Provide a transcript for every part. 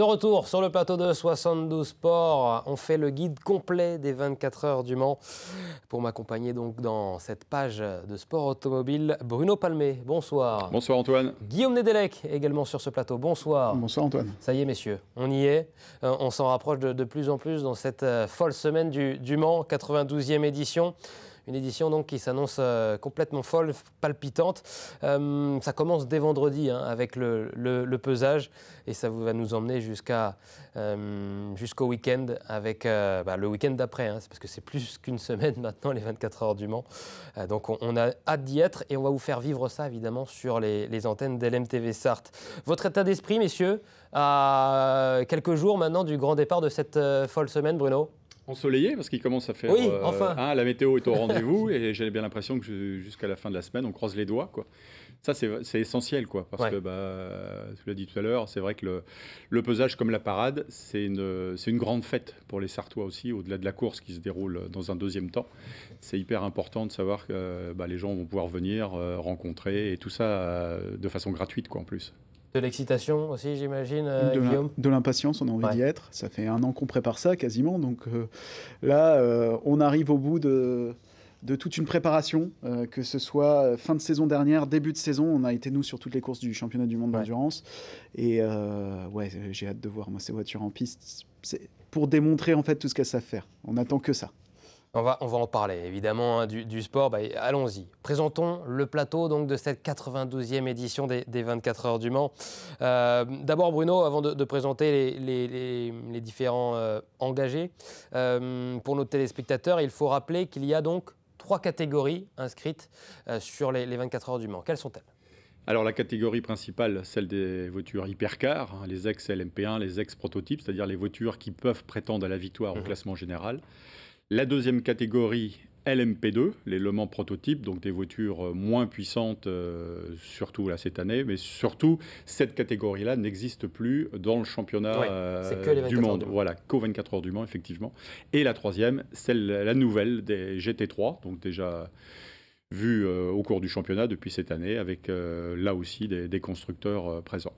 De retour sur le plateau de 72 Sports, on fait le guide complet des 24 heures du Mans. Pour m'accompagner donc dans cette page de sport automobile, Bruno Palmé, bonsoir. Bonsoir Antoine. Guillaume Nedelec également sur ce plateau, bonsoir. Bonsoir Antoine. Ça y est messieurs, on y est. Euh, on s'en rapproche de, plus en plus dans cette euh, folle semaine du, du Mans, 92e édition. Une édition donc qui s'annonce euh, complètement folle, palpitante. Euh, ça commence dès vendredi hein, avec le, pesage et ça va nous emmener euh, jusqu'au week-end avec bah, le week-end d'après. Hein, parce que c'est plus qu'une semaine maintenant les 24 heures du Mans. donc on, a hâte d'y être et on va vous faire vivre ça évidemment sur les, les antennes d'LMTV Sarthe. Votre état d'esprit, messieurs, à quelques jours maintenant du grand départ de cette folle semaine, Bruno ensoleillé parce qu'il commence à faire. Oui, euh, enfin. Hein, la météo est au rendez-vous et j'ai bien l'impression que jusqu'à la fin de la semaine, on croise les doigts. Quoi. Ça, c'est essentiel, quoi, parce que, bah, tu l'as dit tout à l'heure, c'est vrai que le, pesage comme la parade, c'est une, une grande fête pour les Sartois aussi, au-delà de la course qui se déroule dans un deuxième temps. C'est hyper important de savoir que bah, les gens vont pouvoir venir, euh, rencontrer, et tout ça euh, de façon gratuite, quoi, en plus. De l'excitation aussi, j'imagine, euh, De l'impatience, on a envie d'y être. Ça fait un an qu'on prépare ça quasiment. Donc euh, là, euh, on arrive au bout de, toute une préparation, que ce soit fin de saison dernière, début de saison. On a été, nous, sur toutes les courses du championnat du monde d'endurance. Et ouais, j'ai hâte de voir, moi, ces voitures en piste. pour démontrer, en fait, tout ce qu'elles savent faire. On attend que ça. On va, on va en parler évidemment hein, du, sport. Bah, allons-y. Présentons le plateau donc, de cette 92e édition des, 24 heures du Mans. Euh, d'abord Bruno, avant de, présenter les, différents euh, engagés, euh, pour nos téléspectateurs, il faut rappeler qu'il y a donc trois catégories inscrites sur les 24 heures du Mans. Quelles sont-elles alors la catégorie principale, celle des voitures hypercars, hein, les ex-LMP1, les ex-prototypes, c'est-à-dire les voitures qui peuvent prétendre à la victoire au mhm. classement général. La deuxième catégorie, LMP2, les Le Mans prototypes, donc des voitures euh, moins puissantes, euh, surtout là cette année, mais surtout cette catégorie-là n'existe plus dans le championnat que les euh, du monde. Voilà, qu'aux 24 heures du Mans, effectivement. Et la troisième, celle, la nouvelle des GT3, donc déjà vue au cours du championnat depuis cette année, avec là aussi des constructeurs présents.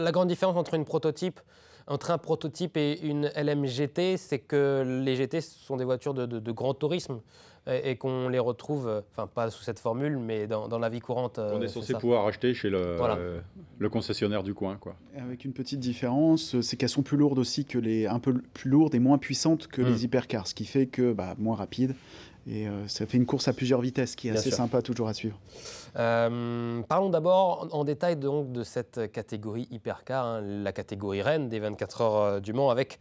La grande différence entre, une prototype, entre un prototype et une LMGT, c'est que les GT sont des voitures de, grand tourisme et, qu'on les retrouve, euh, enfin pas sous cette formule, mais dans, la vie courante. Euh, On est censé pouvoir acheter chez le, euh, le, concessionnaire du coin. Quoi. Avec une petite différence, c'est qu'elles sont plus lourdes aussi que les, un peu plus lourdes et moins puissantes que hmm. les hypercars, ce qui fait que bah, moins rapide. Et euh, ça fait une course à plusieurs vitesses qui est assez sympa toujours à suivre. Euh, parlons d'abord en, détail donc de cette catégorie hypercar, hein, la catégorie reine des 24 heures euh, du Mans avec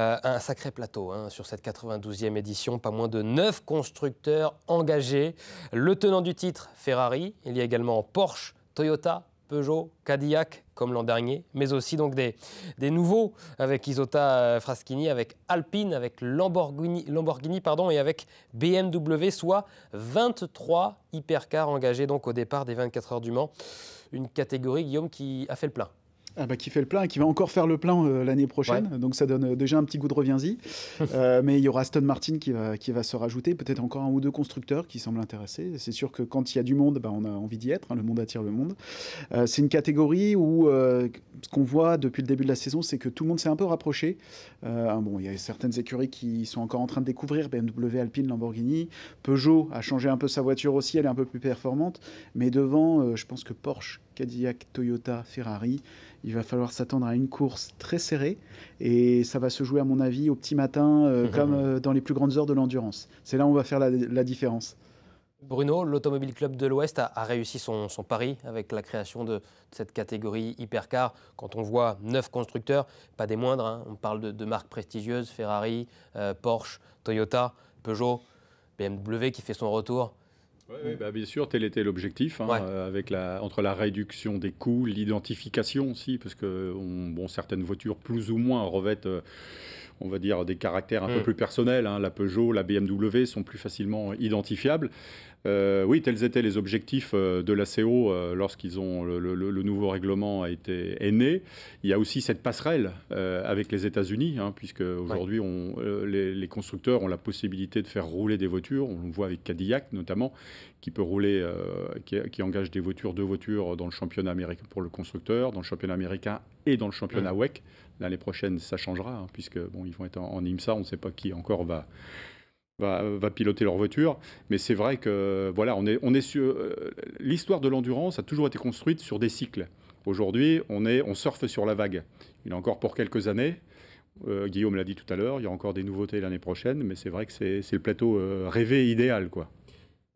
un sacré plateau hein, sur cette 92e édition. Pas moins de 9 constructeurs engagés. Le tenant du titre, Ferrari. Il y a également Porsche, Toyota, Peugeot, Cadillac, comme l'an dernier, mais aussi donc des, des nouveaux avec Isota euh, Fraschini, avec Alpine, avec Lamborghini, Lamborghini pardon, et avec BMW, soit 23 hypercars engagés donc au départ des 24 heures du Mans. Une catégorie, Guillaume, qui a fait le plein ah bah, qui fait le plein et qui va encore faire le plein euh, l'année prochaine. Donc ça donne euh, déjà un petit goût de reviens-y. Euh, mais il y aura Aston Martin qui va, qui va se rajouter, peut-être encore un ou deux constructeurs qui semblent intéressés. C'est sûr que quand il y a du monde, bah, on a envie d'y être. Hein, le monde attire le monde. c'est une catégorie où ce qu'on voit depuis le début de la saison, c'est que tout le monde s'est un peu rapproché. Hein, bon, il y a certaines écuries qui sont encore en train de découvrir BMW, Alpine, Lamborghini. Peugeot a changé un peu sa voiture aussi, elle est un peu plus performante. Mais devant, je pense que Porsche, Cadillac, Toyota, Ferrari il va falloir s'attendre à une course très serrée et ça va se jouer, à mon avis, au petit matin, euh, mhm. comme euh, dans les plus grandes heures de l'endurance. C'est là où on va faire la, différence. Bruno, l'Automobile Club de l'Ouest a, réussi son, pari avec la création de cette catégorie hypercar. Quand on voit neuf constructeurs, pas des moindres, hein. on parle de, marques prestigieuses, Ferrari, euh, Porsche, Toyota, Peugeot, BMW qui fait son retour. Bah, bien sûr, tel était l'objectif, hein, euh, avec la, entre la réduction des coûts, l'identification aussi, parce que bon, certaines voitures plus ou moins revêtent, euh, on va dire, des caractères un mm. peu plus personnels. Hein. la Peugeot, la BMW sont plus facilement identifiables. Euh, oui, tels étaient les objectifs euh, de la CO euh, lorsqu'ils ont le, nouveau règlement a été est né. Il y a aussi cette passerelle avec les États-Unis, hein, puisque aujourd'hui les, constructeurs ont la possibilité de faire rouler des voitures. On le voit avec Cadillac notamment, qui peut rouler, qui, engage des voitures, deux voitures dans le championnat américain pour le constructeur, dans le championnat américain et dans le championnat mm. WEC. L'année prochaine, ça changera, puisqu'ils hein, puisque bon, ils vont être en, en IMSA. On ne sait pas qui encore va va, piloter leur voiture. Mais c'est vrai que voilà, on est, on est euh, l'histoire de l'endurance a toujours été construite sur des cycles. Aujourd'hui, on est, on surfe sur la vague. Il est encore pour quelques années. Euh, Guillaume l'a dit tout à l'heure, il y a encore des nouveautés l'année prochaine, mais c'est vrai que c'est le plateau euh, rêvé idéal, quoi.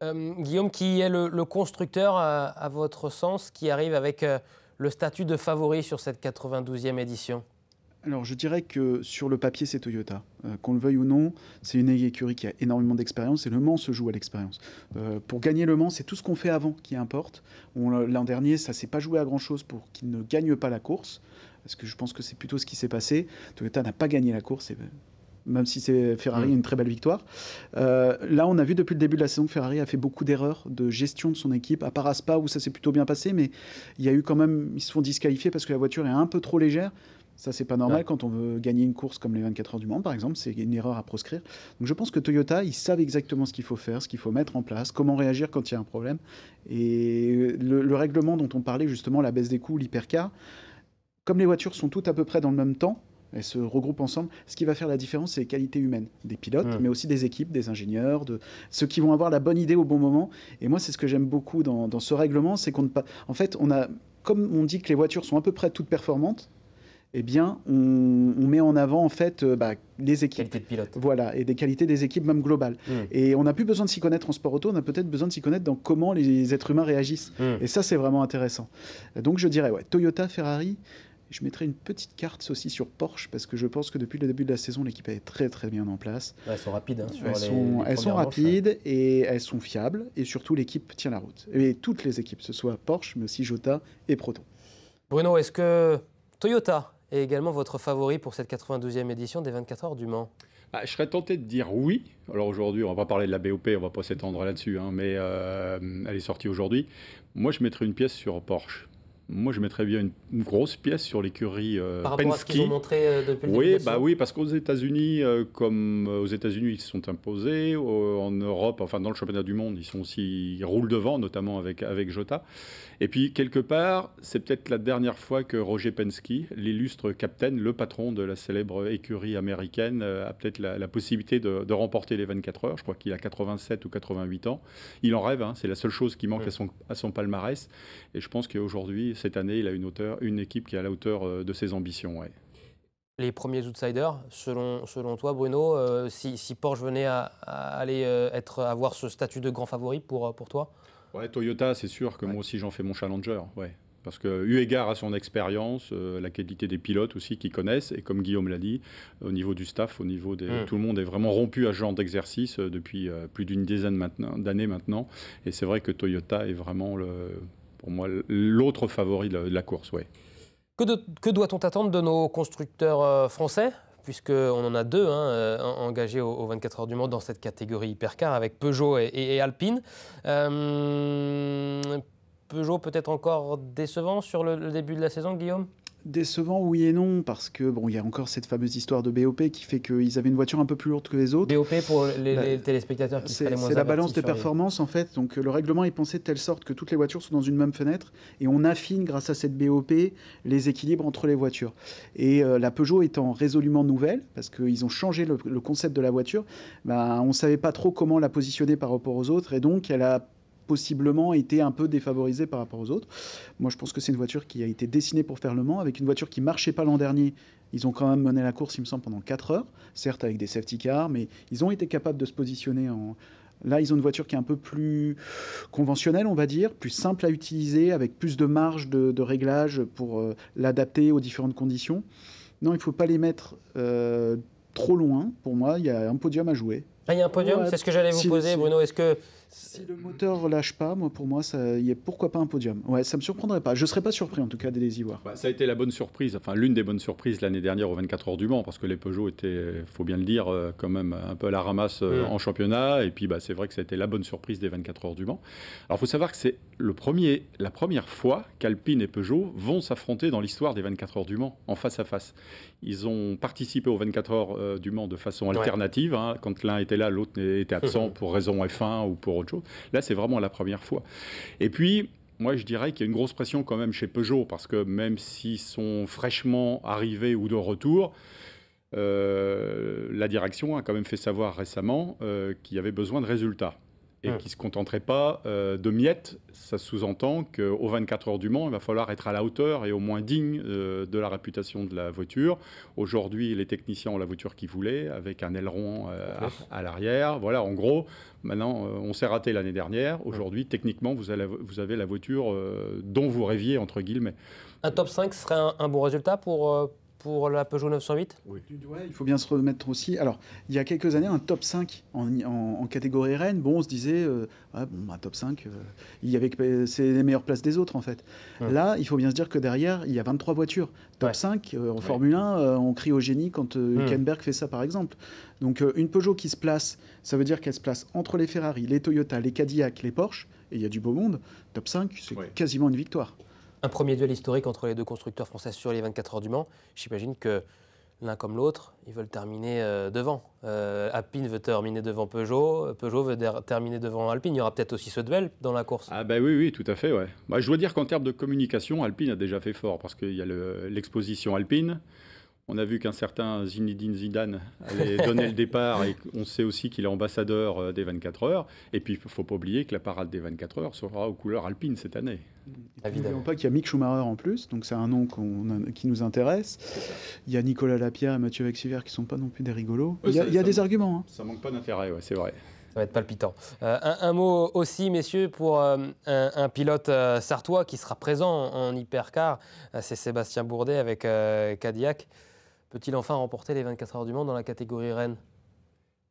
Guillaume, qui est le, constructeur, à, votre sens, qui arrive avec le statut de favori sur cette 92e édition alors je dirais que sur le papier, c'est Toyota. Euh, qu'on le veuille ou non, c'est une écurie qui a énormément d'expérience et Le Mans se joue à l'expérience. Euh, pour gagner Le Mans, c'est tout ce qu'on fait avant qui importe. L'an dernier, ça s'est pas joué à grand-chose pour qu'il ne gagne pas la course, parce que je pense que c'est plutôt ce qui s'est passé. Toyota n'a pas gagné la course. Et même si c'est Ferrari mm. une très belle victoire. Euh, là, on a vu depuis le début de la saison que Ferrari a fait beaucoup d'erreurs de gestion de son équipe, à part à où ça s'est plutôt bien passé, mais il y a eu quand même, ils se font disqualifier parce que la voiture est un peu trop légère. Ça, c'est pas normal quand on veut gagner une course comme les 24 heures du monde par exemple. C'est une erreur à proscrire. Donc, je pense que Toyota, ils savent exactement ce qu'il faut faire, ce qu'il faut mettre en place, comment réagir quand il y a un problème. Et le, règlement dont on parlait, justement, la baisse des coûts, l'hypercar, comme les voitures sont toutes à peu près dans le même temps, elles se regroupent ensemble. Ce qui va faire la différence, c'est les qualités humaines des pilotes, mais aussi des équipes, des ingénieurs, de ceux qui vont avoir la bonne idée au bon moment. Et moi, c'est ce que j'aime beaucoup dans, dans ce règlement, c'est qu'on ne pas. En fait, on a comme on dit que les voitures sont à peu près toutes performantes, eh bien, on, met en avant en fait euh, bah, les équipes. de pilote. Voilà, et des qualités des équipes même globales. Mm. Et on n'a plus besoin de s'y connaître en sport auto, on a peut-être besoin de s'y connaître dans comment les êtres humains réagissent. Mm. Et ça, c'est vraiment intéressant. Donc je dirais, ouais, Toyota, Ferrari. Je mettrai une petite carte aussi sur Porsche parce que je pense que depuis le début de la saison, l'équipe est très très bien en place. Elles sont rapides. Hein, elles, sont, elles sont, rapides et elles sont fiables. Et surtout, l'équipe tient la route. Et toutes les équipes, ce soit Porsche, mais aussi Jota et Proton. Bruno, est-ce que Toyota et également votre favori pour cette 92e édition des 24 heures du Mans ah, je serais tenté de dire oui. Alors aujourd'hui, on ne va pas parler de la BOP, on va pas s'étendre là-dessus, hein, mais euh, elle est sortie aujourd'hui. Moi, je mettrais une pièce sur Porsche moi, je mettrais bien une, grosse pièce sur l'écurie euh, Par rapport à ce qu'ils ont montré euh, depuis le oui, bah Oui, parce qu'aux États-Unis, euh, comme euh, aux États-Unis, ils se sont imposés. en Europe, enfin dans le championnat du monde, ils sont aussi roulent devant, notamment avec avec Jota. Et puis quelque part, c'est peut-être la dernière fois que Roger Penske, l'illustre capitaine, le patron de la célèbre écurie américaine, a peut-être la, possibilité de, remporter les 24 heures. Je crois qu'il a 87 ou 88 ans. Il en rêve. Hein. c'est la seule chose qui manque à son à son palmarès. Et je pense qu'aujourd'hui cette année, il a une, équipe qui est à la hauteur euh, de ses ambitions. Les premiers outsiders, selon, toi, Bruno, euh, si, Porsche venait à, aller euh, être, avoir ce statut de grand favori pour, pour toi Ouais, Toyota, c'est sûr que moi aussi j'en fais mon challenger. Parce que, eu égard à son expérience, la qualité des pilotes aussi qui connaissent, et comme Guillaume l'a dit, au niveau du staff, au niveau des, mm. tout le monde est vraiment rompu à ce genre d'exercice depuis plus d'une dizaine d'années maintenant. Et c'est vrai que Toyota est vraiment le, pour moi l'autre favori de la course. Ouais. Que, que doit-on attendre de nos constructeurs euh, français puisqu'on en a deux hein, euh, engagés aux 24 heures du monde dans cette catégorie hypercar avec Peugeot et, Alpine. Euh, Peugeot peut-être encore décevant sur le, début de la saison, Guillaume décevant, oui et non, parce que bon, il y a encore cette fameuse histoire de BOP qui fait qu'ils avaient une voiture un peu plus lourde que les autres. BOP pour les, bah, téléspectateurs C'est la balance des performances en fait. Donc le règlement est pensé de telle sorte que toutes les voitures sont dans une même fenêtre et on affine grâce à cette BOP les équilibres entre les voitures. Et euh, la Peugeot étant résolument nouvelle, parce qu'ils ont changé le, concept de la voiture, ben on savait pas trop comment la positionner par rapport aux autres et donc elle a possiblement été un peu défavorisé par rapport aux autres. Moi, je pense que c'est une voiture qui a été dessinée pour faire le Mans, avec une voiture qui marchait pas l'an dernier. Ils ont quand même mené la course, il me semble, pendant 4 heures, certes avec des safety cars, mais ils ont été capables de se positionner en, Là, ils ont une voiture qui est un peu plus conventionnelle, on va dire, plus simple à utiliser, avec plus de marge de, réglage pour euh, l'adapter aux différentes conditions. Non, il ne faut pas les mettre euh, trop loin. Pour moi, il y a un podium à jouer. Ah, il y a un podium C'est ce que j'allais vous poser, Bruno. Est-ce que si euh, le mm. moteur lâche pas, moi pour moi, ça, y a, pourquoi pas un podium Ouais, ça me surprendrait pas. Je serais pas surpris en tout cas d'aller y voir. ça a été la bonne surprise, enfin l'une des bonnes surprises l'année dernière aux 24 heures du Mans, parce que les Peugeot étaient, faut bien le dire, euh, quand même un peu à la ramasse euh, mm. en championnat. Et puis bah, c'est vrai que ça a été la bonne surprise des 24 heures du Mans. Alors faut savoir que c'est le premier, la première fois qu'Alpine et Peugeot vont s'affronter dans l'histoire des 24 heures du Mans en face à face. Ils ont participé aux 24 heures du Mans de façon alternative, hein. quand l'un était là, l'autre était absent pour raison F1 ou pour Là, c'est vraiment la première fois. Et puis, moi, je dirais qu'il y a une grosse pression quand même chez Peugeot, parce que même s'ils sont fraîchement arrivés ou de retour, euh, la direction a quand même fait savoir récemment euh, qu'il y avait besoin de résultats et hmm. qui ne se contenterait pas euh, de miettes, ça sous-entend qu'aux 24 heures du Mans, il va falloir être à la hauteur et au moins digne euh, de la réputation de la voiture. Aujourd'hui, les techniciens ont la voiture qu'ils voulaient, avec un aileron euh, à, l'arrière. Voilà, en gros, maintenant, on s'est raté l'année dernière. Hmm. Aujourd'hui, techniquement, vous, vous, avez la voiture dont vous rêviez, entre guillemets. Un top 5 serait un bon résultat pour pour la Peugeot 908 Oui. il faut bien se remettre aussi. Alors, il y a quelques années, un top 5 en, catégorie Rennes, bon, on se disait, euh, un top 5, euh, il y avait, c'est les meilleures places des autres, en fait. Là, il faut bien se dire que derrière, il y a 23 voitures. Top 5, euh, en Formule 1, on crie au génie quand Hülkenberg hmm. fait ça, par exemple. Donc, une Peugeot qui se place, ça veut dire qu'elle se place entre les Ferrari, les Toyota, les Cadillac, les Porsche, et il y a du beau monde. Top 5, c'est quasiment une victoire. Un premier duel historique entre les deux constructeurs français sur les 24 heures du Mans. J'imagine que l'un comme l'autre, ils veulent terminer euh, devant. Euh, Alpine veut terminer devant Peugeot, Peugeot veut terminer devant Alpine. Il y aura peut-être aussi ce duel dans la course. Ah ben oui, oui, tout à fait, ouais. Bah, je dois dire qu'en termes de communication, Alpine a déjà fait fort parce qu'il y a l'exposition Alpine. On a vu qu'un certain Zinedine Zidane allait donner le départ et on sait aussi qu'il est ambassadeur euh, des 24 heures. Et puis, il ne faut pas oublier que la parade des 24 heures sera aux couleurs alpines cette année. Évidemment pas qu'il y a Mick Schumacher en plus, donc c'est un nom qui nous intéresse. Il y a Nicolas Lapierre et Mathieu Vexiver qui ne sont pas non plus des rigolos. il y a, des arguments. Ça hein. Ça manque pas d'intérêt, c'est vrai ça va être palpitant. Euh, un, mot aussi, messieurs, pour euh, un, pilote sartois qui sera présent en, hypercar, c'est Sébastien Bourdet avec Cadillac peut-il enfin remporter les 24 heures du Monde dans la catégorie Rennes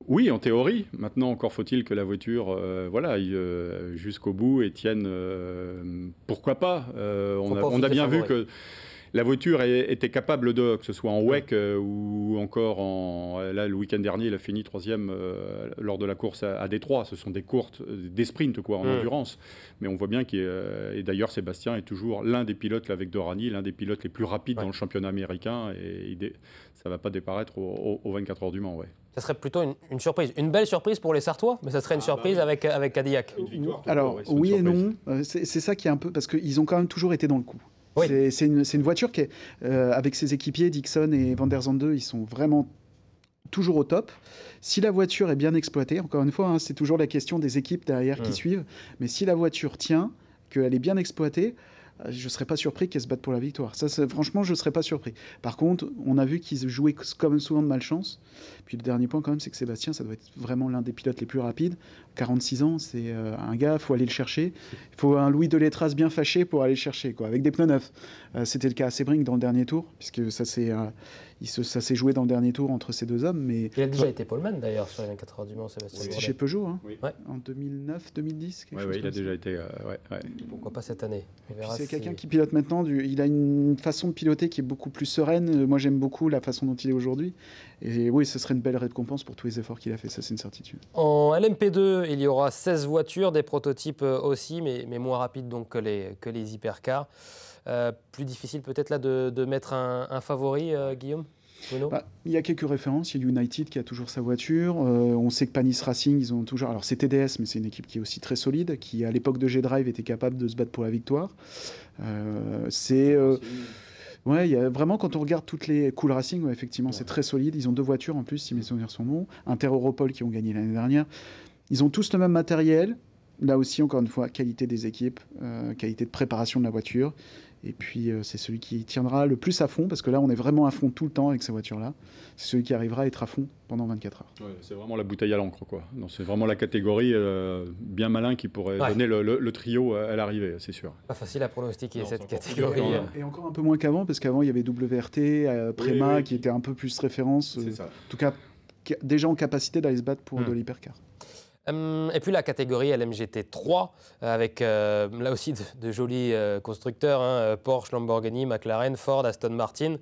oui, en théorie. Maintenant, encore faut-il que la voiture, euh, aille voilà, euh, jusqu'au bout et tienne. Euh, pourquoi pas on a bien vu que la voiture était capable de, que ce soit en WEC euh, ou encore en. Euh, là, le week-end dernier, il a fini troisième euh, lors de la course à, Détroit. Ce sont des courtes, des sprints, quoi, en endurance. Mais on voit bien qu'il Et d'ailleurs, Sébastien est toujours l'un des pilotes, là, avec Dorani, l'un des pilotes les plus rapides dans le championnat américain. Et ça ne va pas déparaître aux au, 24 heures du Mans, ouais. Ça serait plutôt une, surprise, une belle surprise pour les Sartois, mais ça serait une ah, surprise bah avec, avec Cadillac. Alors, oui et non. C'est ça qui est un peu. Parce qu'ils ont quand même toujours été dans le coup. C'est une, voiture qui est, euh, avec ses équipiers, Dixon et Van der Zande, ils sont vraiment toujours au top. Si la voiture est bien exploitée, encore une fois, hein, c'est toujours la question des équipes derrière qui suivent, mais si la voiture tient, qu'elle est bien exploitée, euh, je ne serais pas surpris qu'ils se battent pour la victoire. Ça, franchement, je ne serais pas surpris. Par contre, on a vu qu'ils jouaient comme souvent de malchance. Puis le dernier point, quand c'est que Sébastien, ça doit être vraiment l'un des pilotes les plus rapides. 46 ans, c'est euh, un gars, il faut aller le chercher. Il faut un Louis de lettres bien fâché pour aller le chercher, quoi, avec des pneus neufs. Euh, c'était le cas à Sebring dans le dernier tour, puisque ça c'est il ça s'est joué dans le dernier tour entre ces deux hommes. Mais... Il a déjà été poleman d'ailleurs sur les 24 heures du Mans, Sébastien. C'était chez Peugeot, hein. en 2009, 2010. Oui, il a déjà été. Euh, Pourquoi pas cette année C'est quelqu'un qui pilote maintenant. Du, il a une façon de piloter qui est beaucoup plus sereine. Moi, j'aime beaucoup la façon dont il est aujourd'hui. Et oui, ce serait une belle récompense pour tous les efforts qu'il a fait, ça c'est une certitude. En LMP2, il y aura 16 voitures, des prototypes euh, aussi, mais, mais moins rapides donc que les, que les hypercars. Euh, plus difficile peut-être là de, mettre un, favori, euh, Guillaume bah, il y a quelques références. Il y a United qui a toujours sa voiture. Euh, on sait que Panis Racing, ils ont toujours. Alors c'est TDS, mais c'est une équipe qui est aussi très solide, qui à l'époque de G-Drive était capable de se battre pour la victoire. c'est. Euh... Ouais, y a vraiment, quand on regarde toutes les Cool Racing, effectivement, c'est très solide. Ils ont deux voitures en plus, si mes souvenirs sont bons. Inter Europol qui ont gagné l'année dernière. Ils ont tous le même matériel. Là aussi, encore une fois, qualité des équipes, qualité de préparation de la voiture. Et puis, euh, c'est celui qui tiendra le plus à fond, parce que là, on est vraiment à fond tout le temps avec ces voitures-là. C'est celui qui arrivera à être à fond pendant 24 heures. c'est vraiment la bouteille à l'encre, quoi. C'est vraiment la catégorie euh, bien malin qui pourrait donner le, trio à l'arrivée, c'est sûr. Pas facile à pronostiquer, cette catégorie. et encore un peu moins qu'avant, parce qu'avant, il y avait WRT, euh, Préma, qui était un peu plus référence. En tout cas, déjà en capacité d'aller se battre pour hmm. de l'hypercar. Hum, et puis la catégorie LMGT3, euh, avec euh, là aussi de, jolis euh, constructeurs, hein, Porsche, Lamborghini, McLaren, Ford, Aston Martin.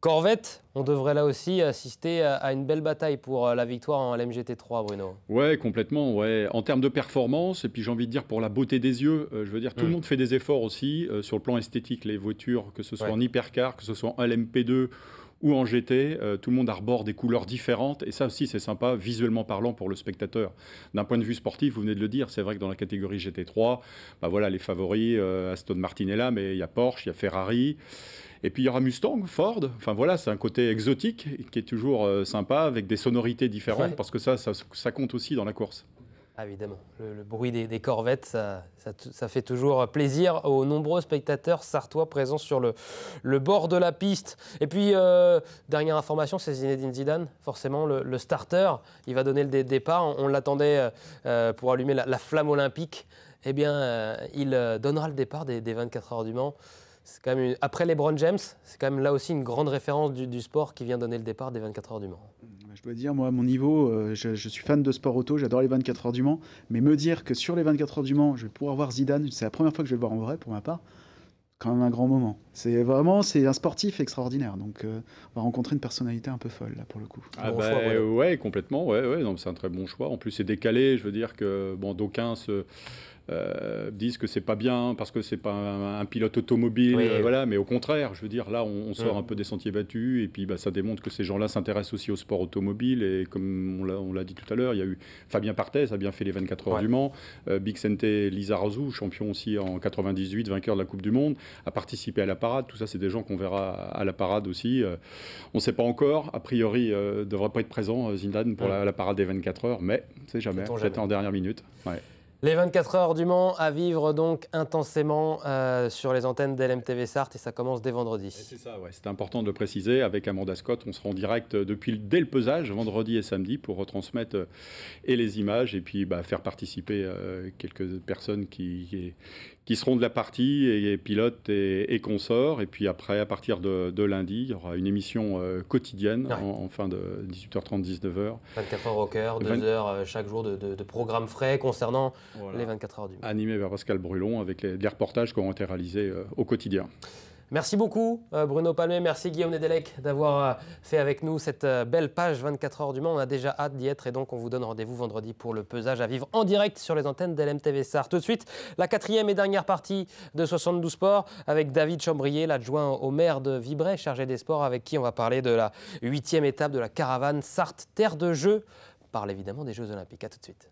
Corvette, on devrait là aussi assister à une belle bataille pour la victoire en LMGT3, Bruno. Ouais, complètement. Ouais. En termes de performance, et puis j'ai envie de dire pour la beauté des yeux, je veux dire, tout le hmm. monde fait des efforts aussi sur le plan esthétique, les voitures, que ce soit en hypercar, que ce soit en LMP2 ou en GT. Euh, tout le monde arbore des couleurs différentes. Et ça aussi, c'est sympa, visuellement parlant pour le spectateur. D'un point de vue sportif, vous venez de le dire, c'est vrai que dans la catégorie GT3, bah voilà, les favoris, euh, Aston Martin est là, mais il y a Porsche, il y a Ferrari. Et puis il y aura Mustang, Ford. Enfin voilà, c'est un côté exotique qui est toujours euh, sympa avec des sonorités différentes parce que ça, ça compte aussi dans la course. Ah, évidemment, le, bruit des, corvettes, ça, fait toujours plaisir aux nombreux spectateurs sartois présents sur le, bord de la piste. Et puis, euh, dernière information, c'est Zinedine Zidane, forcément le, starter. Il va donner le départ, on, l'attendait euh, euh, pour allumer la, flamme olympique. Eh bien, il donnera le départ des, des 24 heures du Mans c'est quand même après LeBron James, c'est quand même là aussi une grande référence du, sport qui vient donner le départ des 24 heures du Mans. Bah, je dois dire, moi, à mon niveau, euh, je, suis fan de sport auto, j'adore les 24 heures du Mans, mais me dire que sur les 24 heures du Mans, je vais pouvoir voir Zidane, c'est la première fois que je vais le voir en vrai pour ma part, quand même un grand moment. C'est vraiment, c'est un sportif extraordinaire, donc euh, on va rencontrer une personnalité un peu folle là pour le coup. Ah bah, ouais, complètement, ouais, ouais, c'est un très bon choix. En plus, c'est décalé, je veux dire que bon, d'aucuns se euh, disent que c'est pas bien parce que c'est pas un, pilote automobile, euh, voilà. Mais au contraire, je veux dire, là, on, sort mm. un peu des sentiers battus et puis bah, ça démontre que ces gens-là s'intéressent aussi au sport automobile. Et comme on l'a dit tout à l'heure, il y a eu Fabien Parthès, a bien fait les 24 heures du Mans, euh, Lisa Lizarazu, champion aussi en 98, vainqueur de la Coupe du Monde, a participé à la parade. Tout ça, c'est des gens qu'on verra à la parade aussi. Euh. on sait pas encore. A priori, devrait pas être présent Zindane pour mm. la, parade des 24 heures, mais c'est jamais. c'était en dernière minute. Les 24 heures du Mans à vivre donc intensément euh, sur les antennes d'LMTV Sarthe et ça commence dès vendredi. C'est ça, c'est important de le préciser. Avec Amanda Scott, on sera en direct euh, depuis dès le pesage, vendredi et samedi, pour retransmettre euh, et les images et puis bah, faire participer quelques personnes qui, qui, qui seront de la partie, et, pilotes et, consorts. Et puis après, à partir de, lundi, il y aura une émission euh, quotidienne en, fin de 18h30, 19h. 24 h au cœur, 2 h euh, chaque jour de, programmes frais concernant les 24 heures du matin. Animé par Pascal Brulon avec les, reportages qui auront été réalisés euh, au quotidien. Merci beaucoup euh, Bruno Palmet, merci Guillaume Nedelec d'avoir euh, fait avec nous cette euh, belle page 24 heures du Mans. On a déjà hâte d'y être et donc on vous donne rendez-vous vendredi pour le pesage à vivre en direct sur les antennes d'LMTV Sar. Tout de suite, la quatrième et dernière partie de 72 Sports avec David Chambrier, l'adjoint au maire de Vibray, chargé des sports, avec qui on va parler de la huitième étape de la caravane Sarthe Terre de Jeux. On parle évidemment des Jeux Olympiques. A tout de suite.